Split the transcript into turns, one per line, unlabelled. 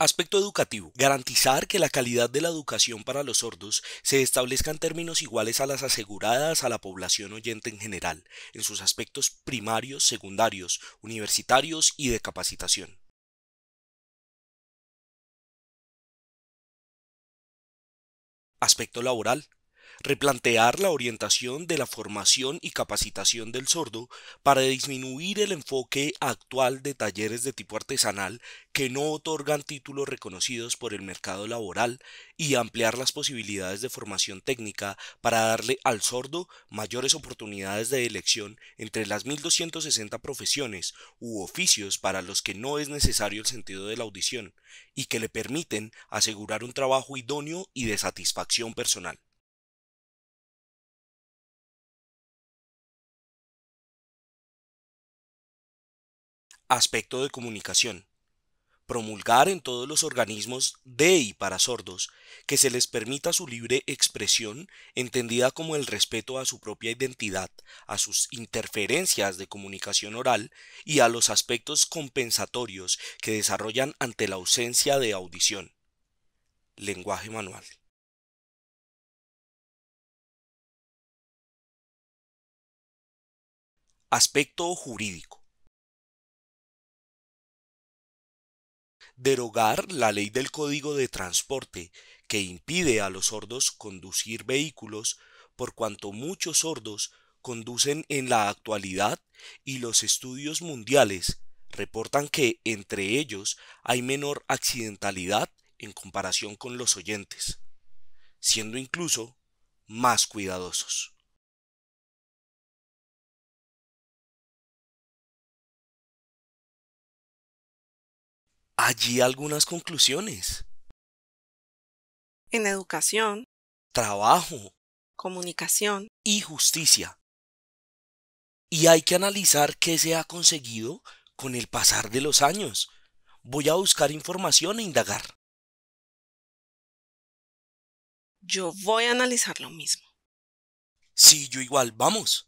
Aspecto educativo. Garantizar que la calidad de la educación para los sordos se establezca en términos iguales a las aseguradas a la población oyente en general, en sus aspectos primarios, secundarios, universitarios y de capacitación. Aspecto laboral replantear la orientación de la formación y capacitación del sordo para disminuir el enfoque actual de talleres de tipo artesanal que no otorgan títulos reconocidos por el mercado laboral y ampliar las posibilidades de formación técnica para darle al sordo mayores oportunidades de elección entre las 1.260 profesiones u oficios para los que no es necesario el sentido de la audición y que le permiten asegurar un trabajo idóneo y de
satisfacción personal. Aspecto de comunicación.
Promulgar en todos los organismos de y para sordos que se les permita su libre expresión, entendida como el respeto a su propia identidad, a sus interferencias de comunicación oral y a los aspectos compensatorios que desarrollan ante la ausencia de audición. Lenguaje manual.
Aspecto jurídico
derogar la ley del Código de Transporte que impide a los sordos conducir vehículos por cuanto muchos sordos conducen en la actualidad y los estudios mundiales reportan que entre ellos hay menor accidentalidad en comparación con los oyentes, siendo incluso más cuidadosos.
allí algunas conclusiones. En educación, trabajo, comunicación y justicia. Y hay que analizar qué se ha conseguido con el pasar de los años. Voy a buscar información e indagar.
Yo voy a analizar lo mismo.
Sí, yo igual, vamos.